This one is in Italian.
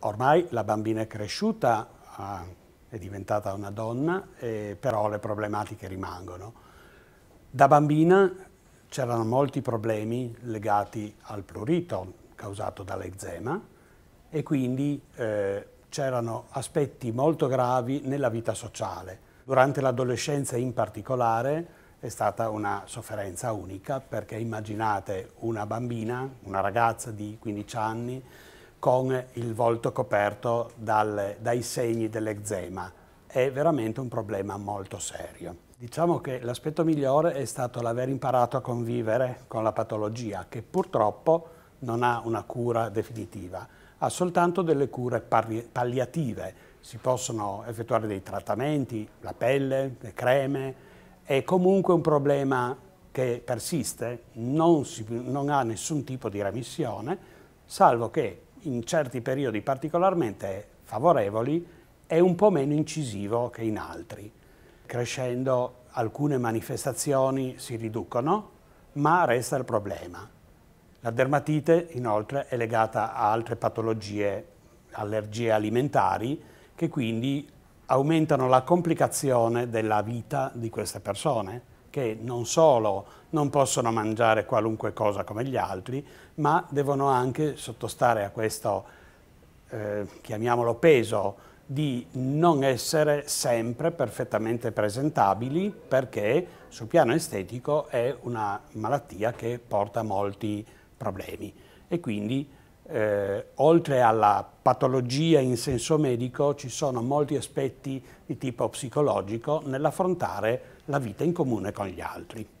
ormai la bambina è cresciuta, è diventata una donna, però le problematiche rimangono. Da bambina c'erano molti problemi legati al prurito causato dall'eczema e quindi eh, c'erano aspetti molto gravi nella vita sociale. Durante l'adolescenza in particolare è stata una sofferenza unica perché immaginate una bambina, una ragazza di 15 anni, con il volto coperto dal, dai segni dell'eczema. È veramente un problema molto serio. Diciamo che l'aspetto migliore è stato l'aver imparato a convivere con la patologia, che purtroppo non ha una cura definitiva, ha soltanto delle cure palliative. Si possono effettuare dei trattamenti, la pelle, le creme, è comunque un problema che persiste, non, si, non ha nessun tipo di remissione, salvo che in certi periodi particolarmente favorevoli è un po' meno incisivo che in altri. Crescendo alcune manifestazioni si riducono, ma resta il problema. La dermatite inoltre è legata a altre patologie, allergie alimentari, che quindi aumentano la complicazione della vita di queste persone che non solo non possono mangiare qualunque cosa come gli altri, ma devono anche sottostare a questo, eh, chiamiamolo peso, di non essere sempre perfettamente presentabili perché sul piano estetico è una malattia che porta molti problemi e quindi eh, oltre alla patologia in senso medico ci sono molti aspetti di tipo psicologico nell'affrontare la vita in comune con gli altri.